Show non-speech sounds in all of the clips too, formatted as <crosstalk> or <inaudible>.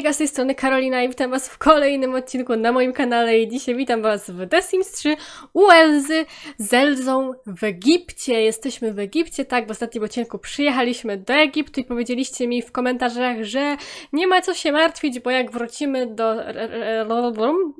Hejga, z tej strony Karolina i witam Was w kolejnym odcinku na moim kanale i dzisiaj witam Was w The Sims 3 u Elzy z Elzą w Egipcie. Jesteśmy w Egipcie, tak, w ostatnim odcinku przyjechaliśmy do Egiptu i powiedzieliście mi w komentarzach, że nie ma co się martwić, bo jak wrócimy do...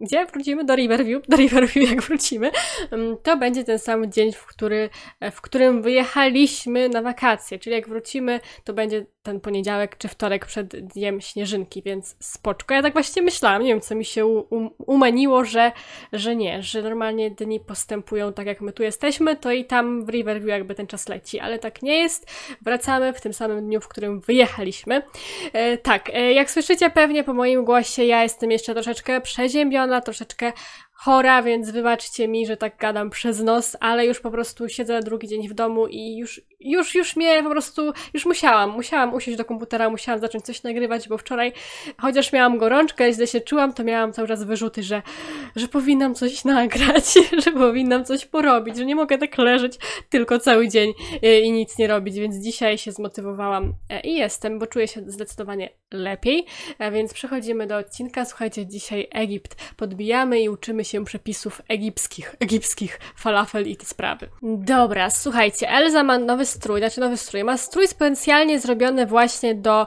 gdzie wrócimy? Do Riverview, do Riverview jak wrócimy, mm, to będzie ten sam dzień, w, który, w którym wyjechaliśmy na wakacje, czyli jak wrócimy, to będzie ten poniedziałek czy wtorek przed dniem śnieżynki, więc spoczko. Ja tak właśnie myślałam, nie wiem co mi się um umaniło, że, że nie, że normalnie dni postępują tak jak my tu jesteśmy, to i tam w Riverview jakby ten czas leci, ale tak nie jest. Wracamy w tym samym dniu, w którym wyjechaliśmy. E, tak, e, jak słyszycie pewnie po moim głosie, ja jestem jeszcze troszeczkę przeziębiona, troszeczkę chora, więc wybaczcie mi, że tak gadam przez nos, ale już po prostu siedzę drugi dzień w domu i już już, już mnie po prostu, już musiałam, musiałam usiąść do komputera, musiałam zacząć coś nagrywać, bo wczoraj, chociaż miałam gorączkę, źle się czułam, to miałam cały czas wyrzuty, że, że powinnam coś <laughs> nagrać, że powinnam coś porobić, że nie mogę tak leżeć tylko cały dzień y, i nic nie robić, więc dzisiaj się zmotywowałam e, i jestem, bo czuję się zdecydowanie lepiej, więc przechodzimy do odcinka. Słuchajcie, dzisiaj Egipt. Podbijamy i uczymy się przepisów egipskich, egipskich falafel i te sprawy. Dobra, słuchajcie, Elza ma nowy strój, znaczy nowy strój, ma strój specjalnie zrobiony właśnie do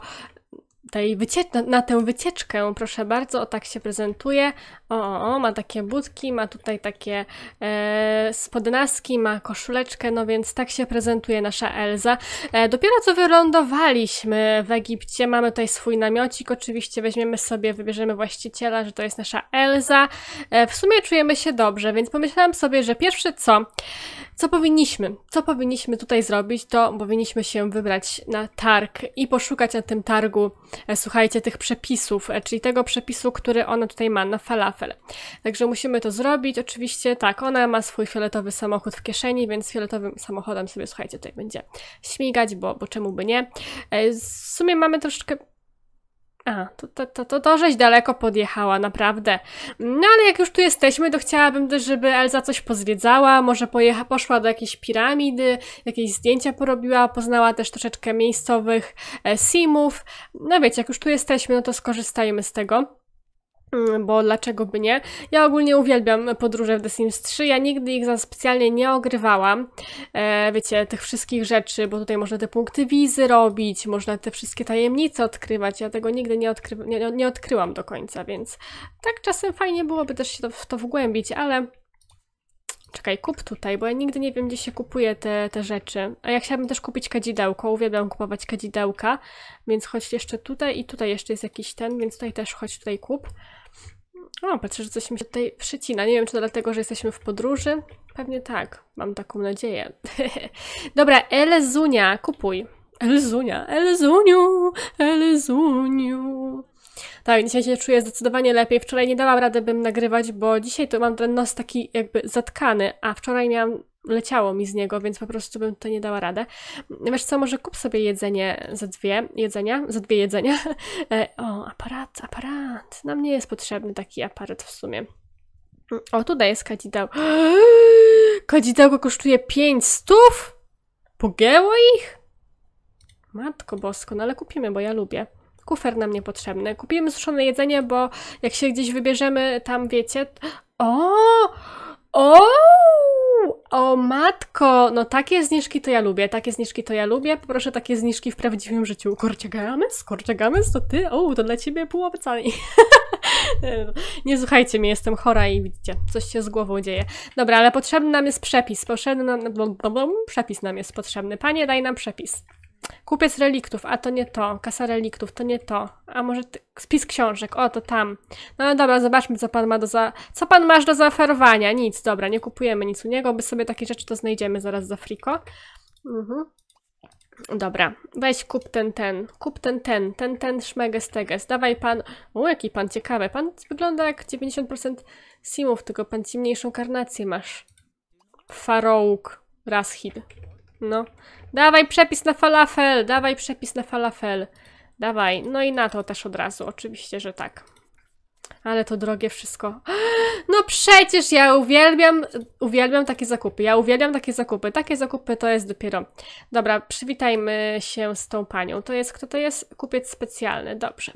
tej wycieczki, na, na, tę wycieczkę, proszę bardzo, o tak się prezentuje. O, o, o ma takie budki, ma tutaj takie e, spodnaski, ma koszuleczkę, no więc tak się prezentuje nasza Elza. E, dopiero co wylądowaliśmy w Egipcie, mamy tutaj swój namiocik, oczywiście weźmiemy sobie, wybierzemy właściciela, że to jest nasza Elza. E, w sumie czujemy się dobrze, więc pomyślałam sobie, że pierwsze co, co powinniśmy? Co powinniśmy tutaj zrobić? To powinniśmy się wybrać na targ i poszukać na tym targu, e, słuchajcie, tych przepisów, e, czyli tego przepisu, który ona tutaj ma na falafel. Także musimy to zrobić. Oczywiście tak, ona ma swój fioletowy samochód w kieszeni, więc fioletowym samochodem sobie, słuchajcie, tutaj będzie śmigać, bo, bo czemu by nie? E, w sumie mamy troszeczkę a, to, to, to, to, to żeś daleko podjechała, naprawdę. No ale jak już tu jesteśmy, to chciałabym też, żeby Elza coś pozwiedzała, może pojecha, poszła do jakiejś piramidy, jakieś zdjęcia porobiła, poznała też troszeczkę miejscowych e, simów. No wiecie, jak już tu jesteśmy, no to skorzystajmy z tego. Mm, bo dlaczego by nie? Ja ogólnie uwielbiam podróże w The Sims 3, ja nigdy ich za specjalnie nie ogrywałam, e, wiecie, tych wszystkich rzeczy, bo tutaj można te punkty wizy robić, można te wszystkie tajemnice odkrywać, ja tego nigdy nie, odkry nie, nie odkryłam do końca, więc tak czasem fajnie byłoby też się to, w to wgłębić, ale Czekaj, kup tutaj, bo ja nigdy nie wiem, gdzie się kupuje te, te rzeczy. A ja chciałabym też kupić kadzidełko, uwielbiam kupować kadzidełka, więc chodź jeszcze tutaj i tutaj jeszcze jest jakiś ten, więc tutaj też chodź tutaj kup. O, patrzę, że coś mi się tutaj przycina. Nie wiem, czy to dlatego, że jesteśmy w podróży. Pewnie tak, mam taką nadzieję. <laughs> Dobra, Elzunia, kupuj. Elzunia, Elzuniu, Elzuniu. Tak, dzisiaj się czuję zdecydowanie lepiej. Wczoraj nie dałam rady, bym nagrywać, bo dzisiaj to mam ten nos taki jakby zatkany, a wczoraj miałam leciało mi z niego, więc po prostu bym to nie dała radę. Wiesz co, może kup sobie jedzenie za dwie jedzenia, za dwie jedzenia. <laughs> E, o, aparat, aparat. Nam nie jest potrzebny taki aparat w sumie. O, tutaj jest kadzidał. <gasps> Kadzidełko kosztuje 5 stów? Pogięło ich? Matko bosko, no ale kupimy, bo ja lubię kufer nam niepotrzebny. Kupimy suszone jedzenie, bo jak się gdzieś wybierzemy, tam wiecie. O! O! O matko! No takie zniżki to ja lubię, takie zniżki to ja lubię. Poproszę takie zniżki w prawdziwym życiu. Korcie Games? Korcie Games? To ty? O, to dla ciebie pół obcali. <laughs> Nie słuchajcie mnie, jestem chora i widzicie, coś się z głową dzieje. Dobra, ale potrzebny nam jest przepis. Potrzebny nam, przepis nam jest potrzebny. Panie, daj nam przepis. Kupiec reliktów, a to nie to. Kasa reliktów, to nie to. A może ty... spis książek, o to tam. No dobra, zobaczmy, co pan ma do za... Co pan masz do zaoferowania? Nic, dobra, nie kupujemy nic u niego, by sobie takie rzeczy to znajdziemy zaraz za friko. Mhm. Dobra, weź kup ten, ten, kup ten, ten, ten, ten, szmeges, teges, dawaj pan, o jaki pan ciekawy, pan wygląda jak 90% simów, tylko pan ci mniejszą karnację masz. Farouk, Rashid, no, Dawaj przepis na falafel, dawaj przepis na falafel. Dawaj, no i na to też od razu, oczywiście, że tak. Ale to drogie wszystko. <gasps> No przecież ja uwielbiam, uwielbiam takie zakupy. Ja uwielbiam takie zakupy. Takie zakupy to jest dopiero. Dobra, przywitajmy się z tą panią. To jest, kto to jest? Kupiec specjalny. Dobrze.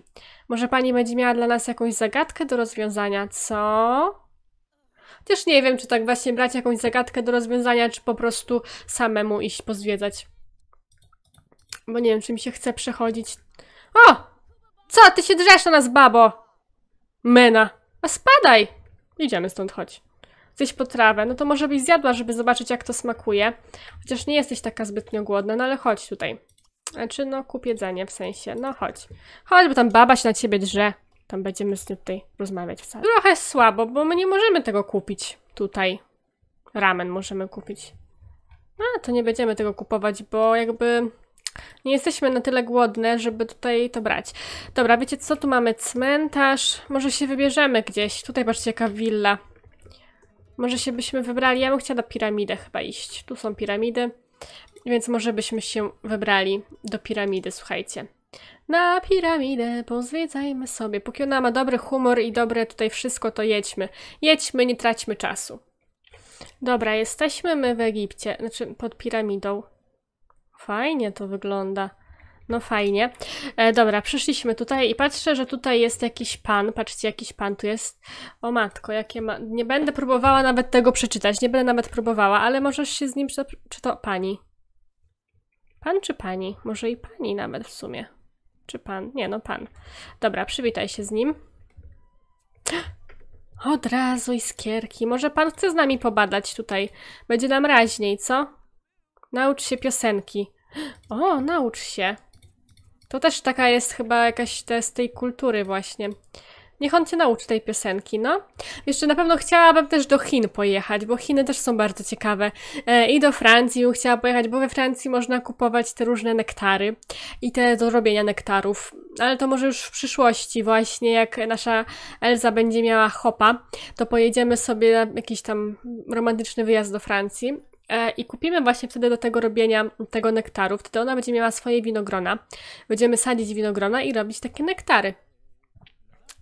Może pani będzie miała dla nas jakąś zagadkę do rozwiązania, co? Też nie wiem, czy tak właśnie brać jakąś zagadkę do rozwiązania, czy po prostu samemu iść pozwiedzać. Bo nie wiem, czy mi się chce przechodzić. O! Co? Ty się drzesz na nas, babo! Mena. A spadaj! Idziemy stąd, chodź. po potrawę. No to może byś zjadła, żeby zobaczyć, jak to smakuje. Chociaż nie jesteś taka zbytnio głodna, no ale chodź tutaj. Znaczy, no kup jedzenie, w sensie. No chodź. Chodź, bo tam baba się na ciebie drze tam będziemy z nią tutaj rozmawiać wcale. Trochę słabo, bo my nie możemy tego kupić tutaj. Ramen możemy kupić. A, to nie będziemy tego kupować, bo jakby nie jesteśmy na tyle głodne, żeby tutaj to brać. Dobra, wiecie co? Tu mamy cmentarz. Może się wybierzemy gdzieś. Tutaj patrzcie, jaka willa. Może się byśmy wybrali. Ja bym chciała na piramidę chyba iść. Tu są piramidy. Więc może byśmy się wybrali do piramidy, słuchajcie. Na piramidę pozwiedzajmy sobie. Póki ona ma dobry humor i dobre tutaj wszystko, to jedźmy. Jedźmy, nie traćmy czasu. Dobra, jesteśmy my w Egipcie, znaczy pod piramidą. Fajnie to wygląda. No fajnie. E, dobra, przyszliśmy tutaj i patrzę, że tutaj jest jakiś pan. Patrzcie, jakiś pan tu jest. O matko, jakie ma... Nie będę próbowała nawet tego przeczytać. Nie będę nawet próbowała, ale możesz się z nim... Czy to pani? Pan czy pani? Może i pani nawet w sumie. Czy pan? Nie, no pan. Dobra, przywitaj się z nim. <gasps> Od razu iskierki. Może pan chce z nami pobadać tutaj? Będzie nam raźniej, co? Naucz się piosenki. <gasps> O, naucz się. To też taka jest chyba jakaś te, z tej kultury właśnie. Niech on cię nauczy tej piosenki, no. Jeszcze na pewno chciałabym też do Chin pojechać, bo Chiny też są bardzo ciekawe. E, I do Francji bym chciała pojechać, bo we Francji można kupować te różne nektary i te do robienia nektarów. Ale to może już w przyszłości właśnie, jak nasza Elza będzie miała hopa, to pojedziemy sobie na jakiś tam romantyczny wyjazd do Francji e, i kupimy właśnie wtedy do tego robienia tego nektaru. Wtedy ona będzie miała swoje winogrona. Będziemy sadzić winogrona i robić takie nektary.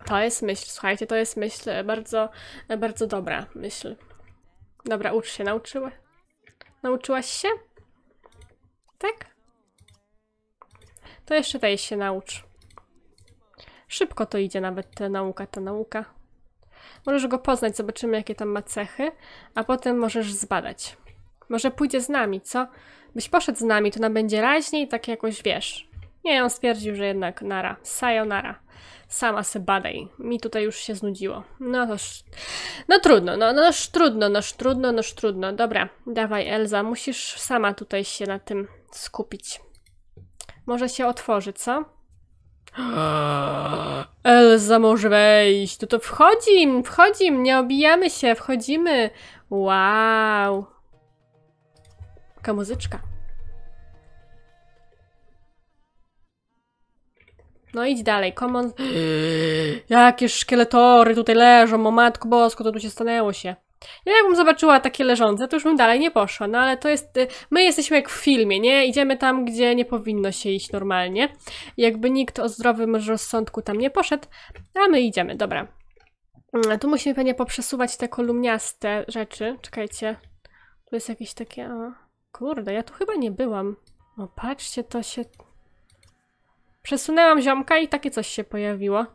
To jest myśl, słuchajcie, to jest myśl e, bardzo, e, bardzo dobra myśl. Dobra, ucz się, nauczyły. Nauczyłaś się? Tak? To jeszcze tej się naucz. Szybko to idzie nawet ta nauka, ta nauka. Możesz go poznać, zobaczymy jakie tam ma cechy, a potem możesz zbadać. Może pójdzie z nami, co? Byś poszedł z nami, to będzie raźniej, tak jakoś wiesz. Nie, on stwierdził, że jednak nara, sayonara. Sama se badaj. Mi tutaj już się znudziło. No to No trudno, no, noż trudno, noż trudno, noż trudno. Dobra, dawaj Elza, musisz sama tutaj się na tym skupić. Może się otworzy, co? Eee. Elza może wejść. No to wchodzim, wchodzim, nie obijamy się, wchodzimy. Wow. Taka muzyczka. No idź dalej, common... <gasps> Jakie szkieletory tutaj leżą, o matko bosko, to tu się stanęło się. Ja jakbym zobaczyła takie leżące, to już bym dalej nie poszła, no ale to jest... Y, my jesteśmy jak w filmie, nie? Idziemy tam, gdzie nie powinno się iść normalnie. Jakby nikt o zdrowym rozsądku tam nie poszedł, a my idziemy, dobra. Mm, tu musimy pewnie poprzesuwać te kolumniaste rzeczy. Czekajcie. Tu jest jakieś takie... O, kurde, ja tu chyba nie byłam. O, patrzcie, to się... Przesunęłam ziomka i takie coś się pojawiło.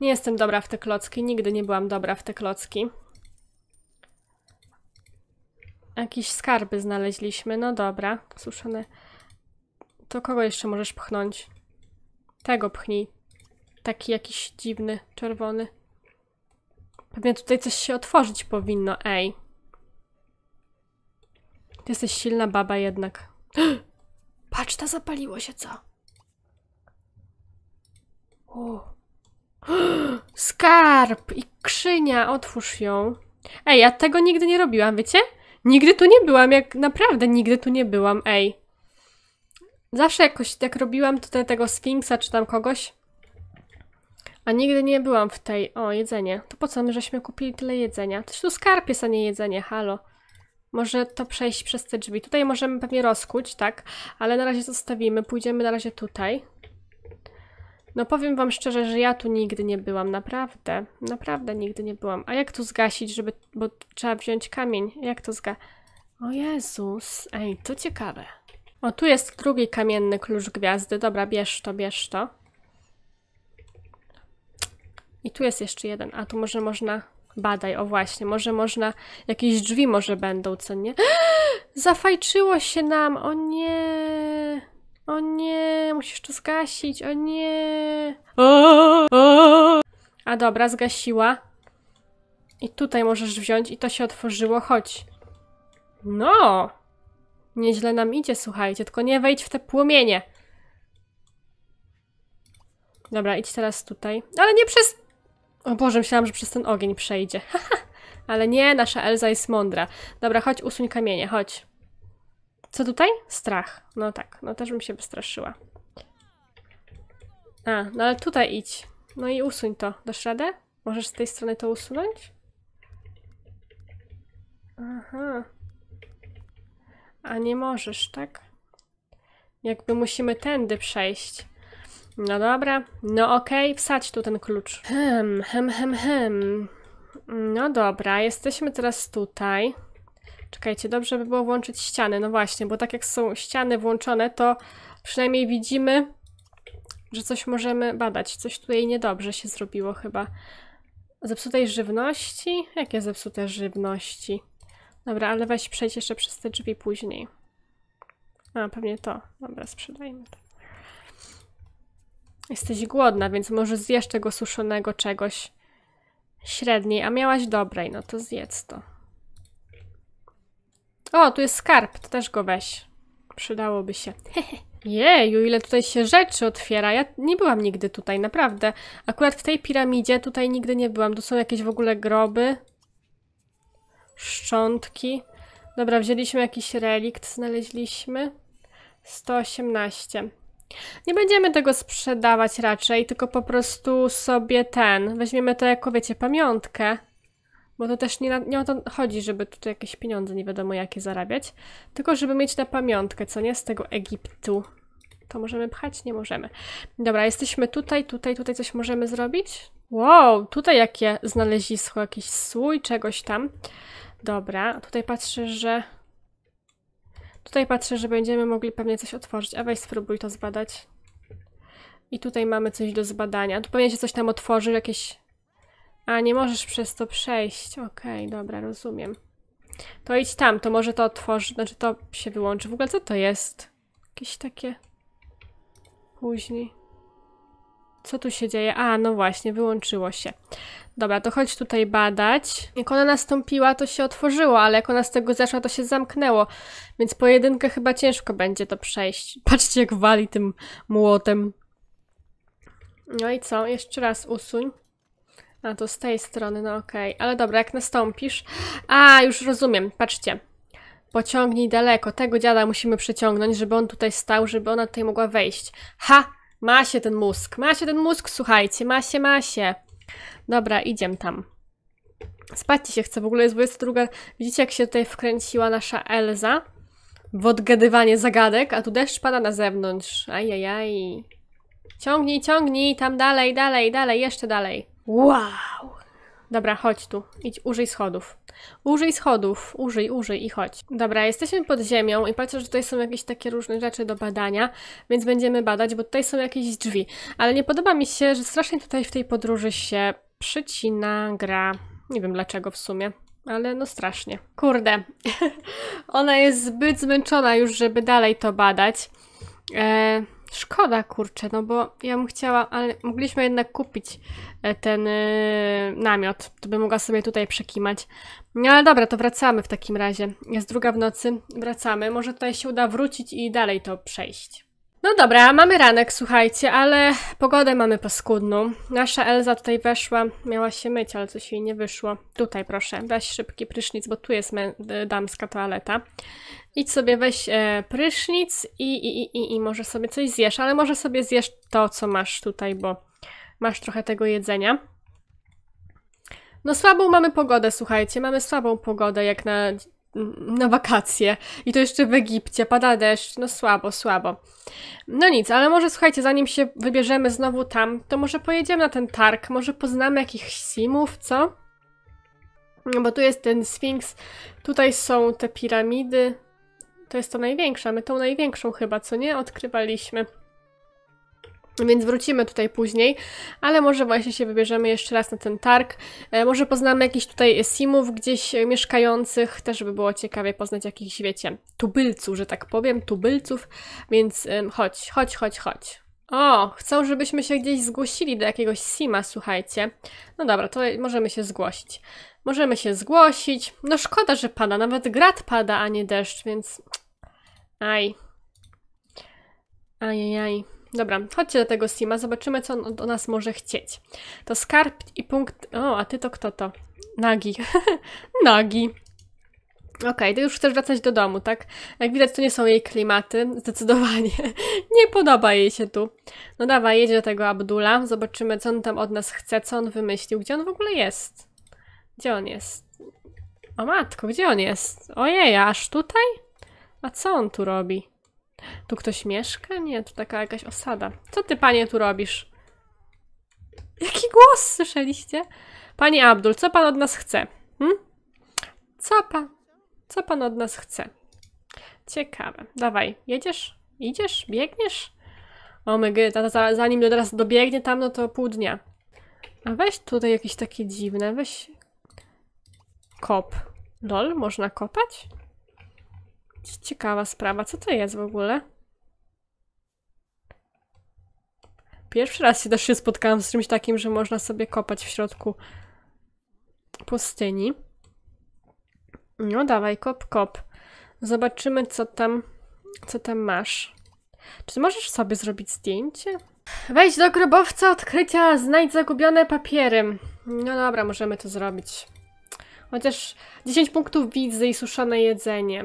Nie jestem dobra w te klocki. Nigdy nie byłam dobra w te klocki. Jakieś skarby znaleźliśmy. No dobra. Suszone. To kogo jeszcze możesz pchnąć? Tego pchnij. Taki jakiś dziwny, czerwony. Pewnie tutaj coś się otworzyć powinno. Ej. Ty jesteś silna baba jednak. <gasps> Patrz, ta zapaliło się, co? O. <gasps> Skarb i krzynia, otwórz ją. Ej, ja tego nigdy nie robiłam, wiecie? Nigdy tu nie byłam, jak naprawdę nigdy tu nie byłam, ej. Zawsze jakoś, jak robiłam tutaj tego Sfinksa czy tam kogoś, a nigdy nie byłam w tej... O, jedzenie. To po co my żeśmy kupili tyle jedzenia? To tu skarb jest, a nie jedzenie, halo może to przejść przez te drzwi. Tutaj możemy pewnie rozkuć, tak? Ale na razie zostawimy. Pójdziemy na razie tutaj. No powiem wam szczerze, że ja tu nigdy nie byłam, naprawdę. Naprawdę nigdy nie byłam. A jak tu zgasić, żeby... bo trzeba wziąć kamień. Jak to zga... O Jezus, ej, to ciekawe. O, tu jest drugi kamienny klucz gwiazdy. Dobra, bierz to, bierz to. I tu jest jeszcze jeden. A tu może można Badaj, o właśnie, może można, jakieś drzwi może będą, co nie? <gasps> Zafajczyło się nam, o nie, o nie, musisz to zgasić, o nie. A dobra, zgasiła. I tutaj możesz wziąć i to się otworzyło, chodź. No, nieźle nam idzie, słuchajcie, tylko nie wejdź w te płomienie. Dobra, idź teraz tutaj. Ale nie przez o Boże, myślałam, że przez ten ogień przejdzie. <laughs> Ale nie, nasza Elza jest mądra. Dobra, chodź, usuń kamienie, chodź. Co tutaj? Strach. No tak, no też bym się wystraszyła. A, no ale tutaj idź. No i usuń to. Dasz radę? Możesz z tej strony to usunąć? Aha. A nie możesz, tak? Jakby musimy tędy przejść. No dobra, no okej, okay. wsadź tu ten klucz. Hem, hem, hem, hem. No dobra, jesteśmy teraz tutaj. Czekajcie, dobrze by było włączyć ściany, no właśnie, bo tak jak są ściany włączone, to przynajmniej widzimy, że coś możemy badać. Coś tutaj niedobrze się zrobiło chyba. Zepsutej żywności? Jakie zepsute żywności? Dobra, ale weź przejdź jeszcze przez te drzwi później. A, pewnie to. Dobra, sprzedajmy to. Jesteś głodna, więc może zjesz tego suszonego czegoś średniej, a miałaś dobrej, no to zjedz to. O, tu jest skarb, to też go weź. Przydałoby się. <laughs> Jeju, ile tutaj się rzeczy otwiera. Ja nie byłam nigdy tutaj, naprawdę. Akurat w tej piramidzie tutaj nigdy nie byłam. Tu są jakieś w ogóle groby. Szczątki. Dobra, wzięliśmy jakiś relikt, znaleźliśmy. 118. Nie będziemy tego sprzedawać raczej, tylko po prostu sobie ten, weźmiemy to jako, wiecie, pamiątkę. Bo to też nie, nie o to chodzi, żeby tutaj jakieś pieniądze nie wiadomo jakie zarabiać, tylko żeby mieć na pamiątkę, co nie, z tego Egiptu. To możemy pchać? Nie możemy. Dobra, jesteśmy tutaj, tutaj, tutaj coś możemy zrobić? Wow, tutaj jakie znalezisko, jakiś słój czegoś tam. Dobra, tutaj patrzę, że Tutaj patrzę, że będziemy mogli pewnie coś otworzyć. A weź spróbuj to zbadać. I tutaj mamy coś do zbadania. Tu pewnie się coś tam otworzy, jakieś... A, nie możesz przez to przejść. Okej, okay, dobra, rozumiem. To idź tam, to może to otworzy, znaczy to się wyłączy. W ogóle co to jest? Jakieś takie... Później. Co tu się dzieje? A, no właśnie, wyłączyło się dobra, to chodź tutaj badać. Jak ona nastąpiła, to się otworzyło, ale jak ona z tego zeszła, to się zamknęło. Więc pojedynkę chyba ciężko będzie to przejść. Patrzcie, jak wali tym młotem. No i co? Jeszcze raz usuń. A, to z tej strony, no okej. Okay. Ale dobra, jak nastąpisz... A, już rozumiem, patrzcie. Pociągnij daleko. Tego dziada musimy przyciągnąć, żeby on tutaj stał, żeby ona tutaj mogła wejść. Ha! Ma się ten mózg, ma się ten mózg, słuchajcie, ma się, ma się. Dobra, idziemy tam. Spać się chce, w ogóle jest 22. Widzicie, jak się tutaj wkręciła nasza Elza w odgadywanie zagadek, a tu deszcz pada na zewnątrz. Ajajaj. Ciągnij, ciągnij, tam dalej, dalej, dalej, jeszcze dalej. Wow! Dobra, chodź tu. Idź, użyj schodów. Użyj schodów. Użyj, użyj i chodź. Dobra, jesteśmy pod ziemią i patrzę, że tutaj są jakieś takie różne rzeczy do badania, więc będziemy badać, bo tutaj są jakieś drzwi. Ale nie podoba mi się, że strasznie tutaj w tej podróży się przycina gra. Nie wiem dlaczego w sumie ale no strasznie. Kurde, <laughs> ona jest zbyt zmęczona już, żeby dalej to badać. E, szkoda, kurczę, no bo ja bym chciała, ale mogliśmy jednak kupić e, ten e, namiot, to bym mogła sobie tutaj przekimać. No ale dobra, to wracamy w takim razie. Jest druga w nocy, wracamy. Może tutaj się uda wrócić i dalej to przejść. No dobra, mamy ranek, słuchajcie, ale pogodę mamy paskudną. Nasza Elza tutaj weszła, miała się myć, ale coś jej nie wyszło. Tutaj proszę, weź szybki prysznic, bo tu jest damska toaleta idź sobie weź e, prysznic i, i, i, i może sobie coś zjesz, ale może sobie zjesz to, co masz tutaj, bo masz trochę tego jedzenia. No słabą mamy pogodę, słuchajcie, mamy słabą pogodę jak na, na wakacje i to jeszcze w Egipcie, pada deszcz, no słabo, słabo. No nic, ale może słuchajcie, zanim się wybierzemy znowu tam, to może pojedziemy na ten targ, może poznamy jakichś simów, co? No bo tu jest ten Sfinks, tutaj są te piramidy, to jest to największa, my tą największą chyba, co nie? Odkrywaliśmy. Więc wrócimy tutaj później, ale może właśnie się wybierzemy jeszcze raz na ten targ. E, może poznamy jakichś tutaj simów gdzieś e, mieszkających, też by było ciekawie poznać jakichś, wiecie, tubylców, że tak powiem, tubylców, więc chodź, chodź, chodź, chodź. O, chcą, żebyśmy się gdzieś zgłosili do jakiegoś sima, słuchajcie. No dobra, to możemy się zgłosić. Możemy się zgłosić. No szkoda, że pada. Nawet grad pada, a nie deszcz, więc... Aj. Ajajaj. Dobra, chodźcie do tego Sima, zobaczymy, co on od nas może chcieć. To skarb i punkt... O, a ty to kto to? Nagi. <laughs> Nagi. Okej, okay, ty już chcesz wracać do domu, tak? Jak widać, to nie są jej klimaty, zdecydowanie. <laughs> nie podoba jej się tu. No dawaj, jedź do tego Abdula, zobaczymy, co on tam od nas chce, co on wymyślił, gdzie on w ogóle jest. Gdzie on jest? O matko, gdzie on jest? Ojej, aż tutaj? A co on tu robi? Tu ktoś mieszka? Nie, tu taka jakaś osada. Co ty, panie, tu robisz? Jaki głos słyszeliście? Panie Abdul, co pan od nas chce? Hm? Co pan? Co pan od nas chce? Ciekawe. Dawaj, jedziesz? Idziesz? Biegniesz? O my gry, zanim teraz dobiegnie tam, no to pół dnia. A weź tutaj jakieś takie dziwne, weź Kop. Dol? Można kopać? Ciekawa sprawa. Co to jest w ogóle? Pierwszy raz się też się spotkałam z czymś takim, że można sobie kopać w środku pustyni. No dawaj, kop, kop. Zobaczymy, co tam, co tam masz. Czy możesz sobie zrobić zdjęcie? Wejdź do grobowca odkrycia, znajdź zagubione papiery. No dobra, możemy to zrobić. Chociaż 10 punktów widzę i suszone jedzenie.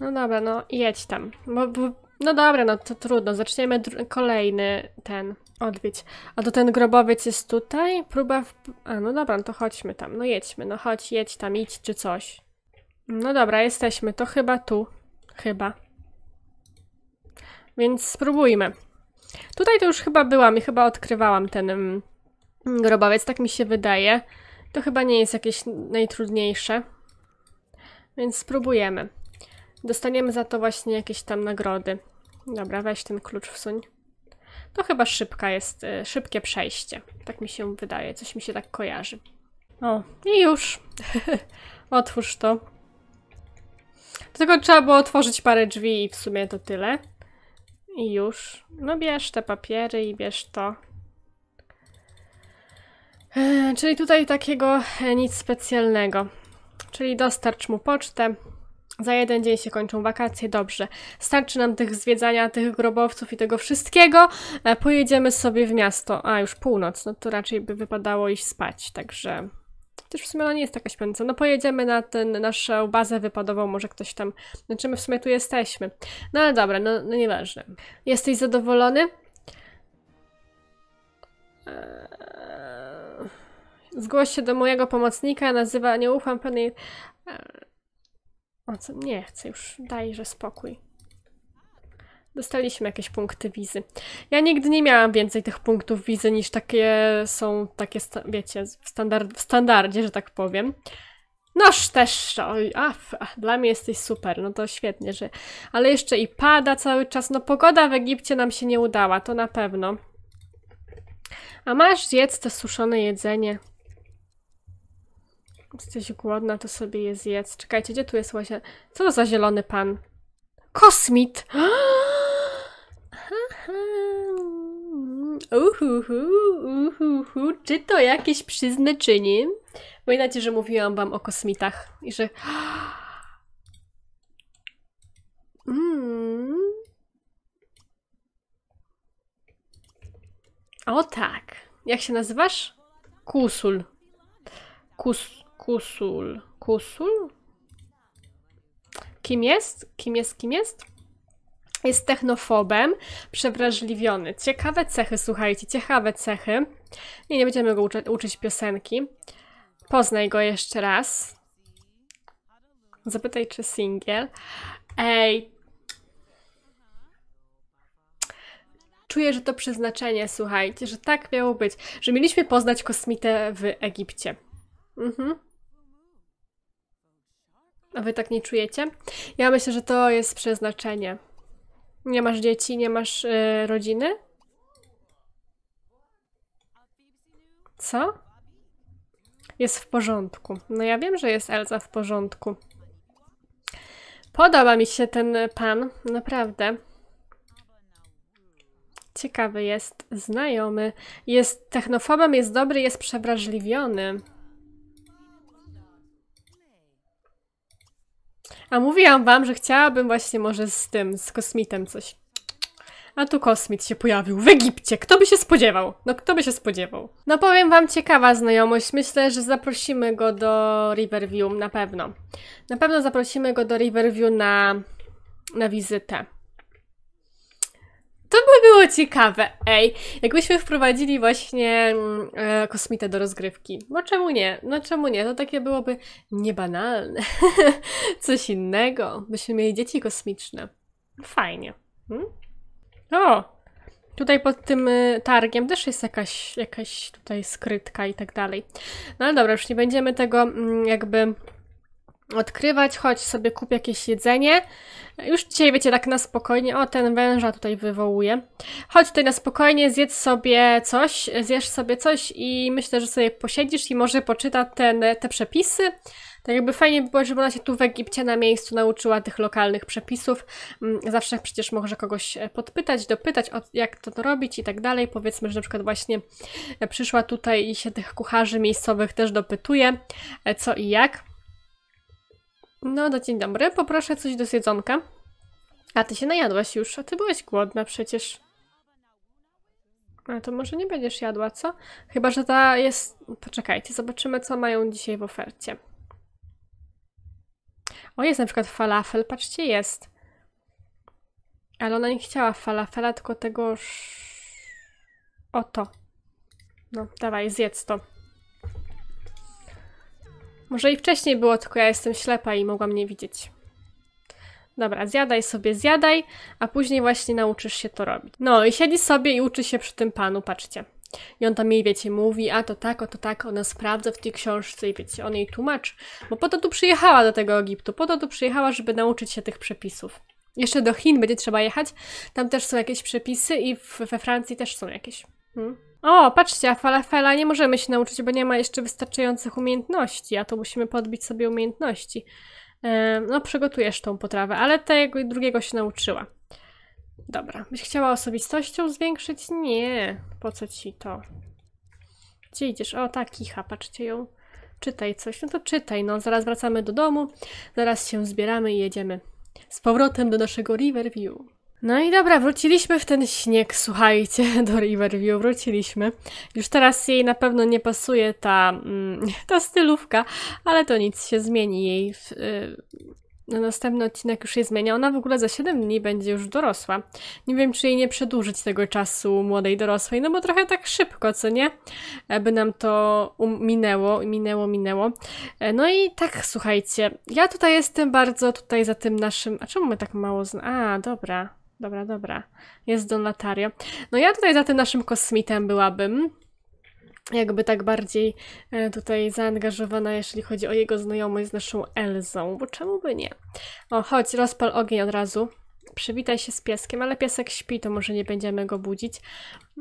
No dobra, no jedź tam. Bo, bo, no dobra, no to trudno. Zaczniemy kolejny ten odwiedź. A to ten grobowiec jest tutaj? Próba w... A no dobra, no to chodźmy tam. No jedźmy, no chodź, jedź tam, idź czy coś. No dobra, jesteśmy. To chyba tu. Chyba. Więc spróbujmy. Tutaj to już chyba byłam i chyba odkrywałam ten mm, grobowiec, tak mi się wydaje. To chyba nie jest jakieś najtrudniejsze. Więc spróbujemy. Dostaniemy za to właśnie jakieś tam nagrody. Dobra, weź ten klucz wsuń. To chyba szybka jest, y, szybkie przejście. Tak mi się wydaje, coś mi się tak kojarzy. O, i już. <laughs> Otwórz to. Tylko trzeba było otworzyć parę drzwi i w sumie to tyle. I już. No bierz te papiery i bierz to. E, czyli tutaj takiego e, nic specjalnego. Czyli dostarcz mu pocztę. Za jeden dzień się kończą wakacje, dobrze. Starczy nam tych zwiedzania, tych grobowców i tego wszystkiego. E, pojedziemy sobie w miasto. A, już północ, no to raczej by wypadało iść spać, także... Też w sumie ona nie jest taka śpiąca. No pojedziemy na ten, naszą bazę wypadową, może ktoś tam... Znaczy my w sumie tu jesteśmy. No ale dobra, no, no nieważne. Jesteś zadowolony? Eee... Zgłoś się do mojego pomocnika, nazywa, nie ufam pewnej... E, o co? Nie chcę już, dajże spokój. Dostaliśmy jakieś punkty wizy. Ja nigdy nie miałam więcej tych punktów wizy niż takie są, takie, wiecie, w, standard, w standardzie, że tak powiem. Noż też, oj, a, a, dla mnie jesteś super, no to świetnie, że... Ale jeszcze i pada cały czas, no pogoda w Egipcie nam się nie udała, to na pewno. A masz, jedz to suszone jedzenie. Jesteś głodna, to sobie je zjedz. Czekajcie, gdzie tu jest łazie? Co to za zielony pan? Kosmit! <gasps> Uhuhu, uhuhu. Czy to jakieś przyznaczenie? Pamiętacie, że mówiłam wam o kosmitach i że... Mm. O tak. Jak się nazywasz? Kusul. Kus... Kusul. Kusul? Kim jest? Kim jest? Kim jest? Jest technofobem, przewrażliwiony. Ciekawe cechy, słuchajcie, ciekawe cechy. Nie, nie będziemy go uczy uczyć piosenki. Poznaj go jeszcze raz. Zapytaj, czy singiel. Ej. Czuję, że to przeznaczenie, słuchajcie, że tak miało być, że mieliśmy poznać kosmitę w Egipcie. Mhm. A wy tak nie czujecie? Ja myślę, że to jest przeznaczenie. Nie masz dzieci, nie masz y, rodziny? Co? Jest w porządku. No ja wiem, że jest Elza w porządku. Podoba mi się ten pan, naprawdę. Ciekawy jest, znajomy. Jest technofobem, jest dobry, jest przewrażliwiony. A mówiłam wam, że chciałabym właśnie może z tym, z kosmitem coś. A tu kosmit się pojawił w Egipcie. Kto by się spodziewał? No kto by się spodziewał? No powiem wam ciekawa znajomość. Myślę, że zaprosimy go do Riverview na pewno. Na pewno zaprosimy go do Riverview na, na wizytę. To by było ciekawe, ej. Jakbyśmy wprowadzili właśnie mm, e, kosmitę do rozgrywki. No czemu nie? No czemu nie? To takie byłoby niebanalne. <laughs> Coś innego. Byśmy mieli dzieci kosmiczne. Fajnie. Hmm? O! Tutaj pod tym y, targiem też jest jakaś, jakaś tutaj skrytka i tak dalej. No ale dobra, już nie będziemy tego mm, jakby odkrywać, chodź sobie kup jakieś jedzenie. Już dzisiaj wiecie, tak na spokojnie, o ten węża tutaj wywołuje. Chodź tutaj na spokojnie, zjedz sobie coś, zjesz sobie coś i myślę, że sobie posiedzisz i może poczyta ten, te przepisy. Tak jakby fajnie by było, żeby ona się tu w Egipcie na miejscu nauczyła tych lokalnych przepisów. Mm, zawsze przecież może kogoś e, podpytać, dopytać, jak to, to robić i tak dalej. Powiedzmy, że na przykład właśnie e, przyszła tutaj i się tych kucharzy miejscowych też dopytuje, e, co i jak. No, do dzień dobry. Poproszę coś do zjedzonka. A ty się najadłaś już, a ty byłeś głodna przecież. A to może nie będziesz jadła, co? Chyba, że ta jest... Poczekajcie, zobaczymy, co mają dzisiaj w ofercie. O, jest na przykład falafel, patrzcie, jest. Ale ona nie chciała falafela, tylko tego... Oto. No, dawaj, zjedz to. Może i wcześniej było, tylko ja jestem ślepa i mogłam nie widzieć. Dobra, zjadaj sobie, zjadaj, a później właśnie nauczysz się to robić. No i siedzi sobie i uczy się przy tym panu, patrzcie. I on tam jej, wiecie, mówi, a to tak, o to tak, ona sprawdza w tej książce i wiecie, on jej tłumaczy. Bo po to tu przyjechała do tego Egiptu, po to tu przyjechała, żeby nauczyć się tych przepisów. Jeszcze do Chin będzie trzeba jechać, tam też są jakieś przepisy i we Francji też są jakieś. Hmm? O, patrzcie, a falafela nie możemy się nauczyć, bo nie ma jeszcze wystarczających umiejętności, a to musimy podbić sobie umiejętności. E, no, przygotujesz tą potrawę, ale tego drugiego się nauczyła. Dobra, byś chciała osobistością zwiększyć? Nie, po co ci to? Gdzie idziesz? O, ta kicha, patrzcie ją. Czytaj coś, no to czytaj, no, zaraz wracamy do domu, zaraz się zbieramy i jedziemy z powrotem do naszego Riverview. No i dobra, wróciliśmy w ten śnieg, słuchajcie, <laughs> do Riverview, wróciliśmy. Już teraz jej na pewno nie pasuje ta, mm, <laughs> ta stylówka, ale to nic, się zmieni jej w, y, na następny odcinek już jej zmienia. Ona w ogóle za 7 dni będzie już dorosła. Nie wiem, czy jej nie przedłużyć tego czasu młodej dorosłej, no bo trochę tak szybko, co nie? By nam to um, minęło, minęło, minęło. E, no i tak, słuchajcie, ja tutaj jestem bardzo tutaj za tym naszym... A czemu my tak mało... Zna... A, dobra dobra, dobra. Jest Donataria. No ja tutaj za tym naszym kosmitem byłabym. Jakby tak bardziej e, tutaj zaangażowana, jeśli chodzi o jego znajomość z naszą Elzą, bo czemu by nie? O, chodź, rozpal ogień od razu. Przywitaj się z pieskiem, ale piesek śpi, to może nie będziemy go budzić.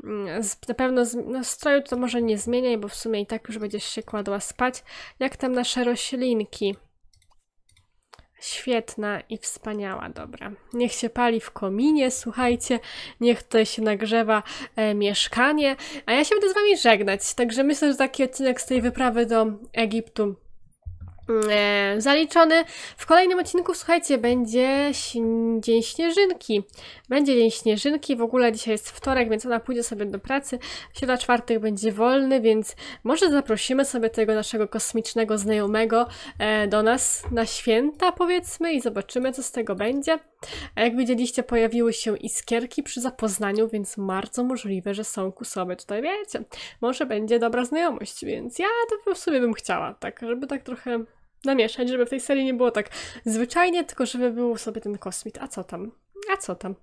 Mm, na pewno z, no, stroju to może nie zmieniaj, bo w sumie i tak już będziesz się kładła spać. Jak tam nasze roślinki? świetna i wspaniała, dobra. Niech się pali w kominie, słuchajcie, niech tutaj się nagrzewa e, mieszkanie, a ja się będę z Wami żegnać. Także myślę, że taki odcinek z tej wyprawy do Egiptu E, zaliczony. W kolejnym odcinku, słuchajcie, będzie Dzień Śnieżynki. Będzie Dzień Śnieżynki, w ogóle dzisiaj jest wtorek, więc ona pójdzie sobie do pracy. Środa czwartek będzie wolny, więc może zaprosimy sobie tego naszego kosmicznego znajomego e, do nas na święta, powiedzmy, i zobaczymy, co z tego będzie. A jak widzieliście, pojawiły się iskierki przy zapoznaniu, więc bardzo możliwe, że są kusowe Tutaj wiecie, może będzie dobra znajomość, więc ja to w sumie bym chciała, tak, żeby tak trochę namieszać, żeby w tej serii nie było tak zwyczajnie, tylko żeby był sobie ten kosmit. A co tam? A co tam?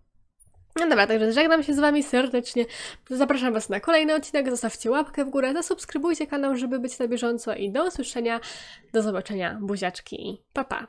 No dobra, także żegnam się z Wami serdecznie. Zapraszam Was na kolejny odcinek. Zostawcie łapkę w górę, zasubskrybujcie kanał, żeby być na bieżąco i do usłyszenia. Do zobaczenia, buziaczki i pa pa!